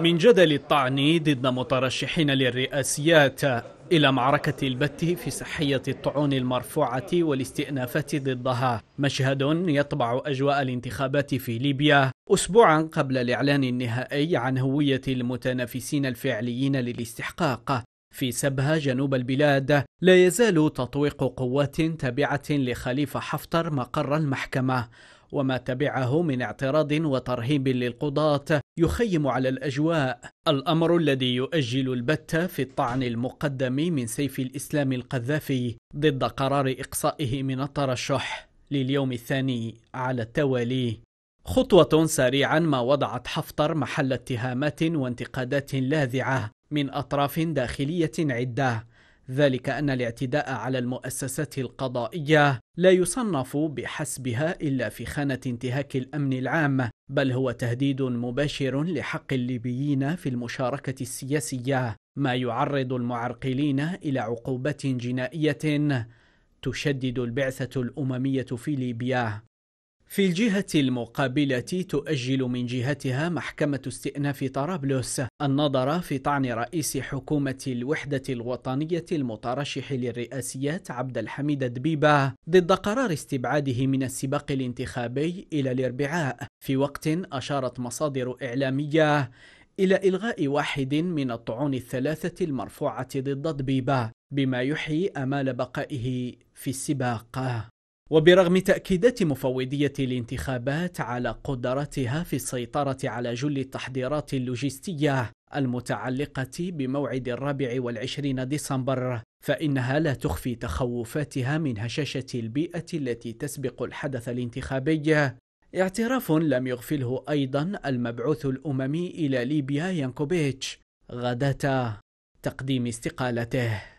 من جدل الطعن ضد مترشحين للرئاسيات إلى معركة البت في صحية الطعون المرفوعة والاستئنافات ضدها مشهد يطبع أجواء الانتخابات في ليبيا أسبوعا قبل الإعلان النهائي عن هوية المتنافسين الفعليين للاستحقاق في سبها جنوب البلاد لا يزال تطويق قوات تابعة لخليفة حفتر مقر المحكمة وما تبعه من اعتراض وترهيب للقضاة يخيم على الأجواء الأمر الذي يؤجل البتة في الطعن المقدم من سيف الإسلام القذافي ضد قرار إقصائه من الترشح لليوم الثاني على التوالي خطوة سريعا ما وضعت حفتر محل اتهامات وانتقادات لاذعة من أطراف داخلية عدة ذلك أن الاعتداء على المؤسسات القضائية لا يصنف بحسبها إلا في خانة انتهاك الأمن العام، بل هو تهديد مباشر لحق الليبيين في المشاركة السياسية، ما يعرض المعرقلين إلى عقوبات جنائية تشدد البعثة الأممية في ليبيا. في الجهة المقابلة تؤجل من جهتها محكمة استئناف طرابلس النظر في طعن رئيس حكومة الوحدة الوطنية المترشح للرئاسيات عبد الحميد دبيبة ضد قرار استبعاده من السباق الانتخابي إلى الأربعاء في وقت أشارت مصادر إعلامية إلى إلغاء واحد من الطعون الثلاثة المرفوعة ضد دبيبة بما يحيي أمال بقائه في السباق وبرغم تأكيدات مفوضية الانتخابات على قدرتها في السيطرة على جل التحضيرات اللوجستية المتعلقة بموعد الرابع والعشرين ديسمبر فإنها لا تخفي تخوفاتها من هشاشة البيئة التي تسبق الحدث الانتخابي اعتراف لم يغفله أيضا المبعوث الأممي إلى ليبيا يانكوبيتش غدا تقديم استقالته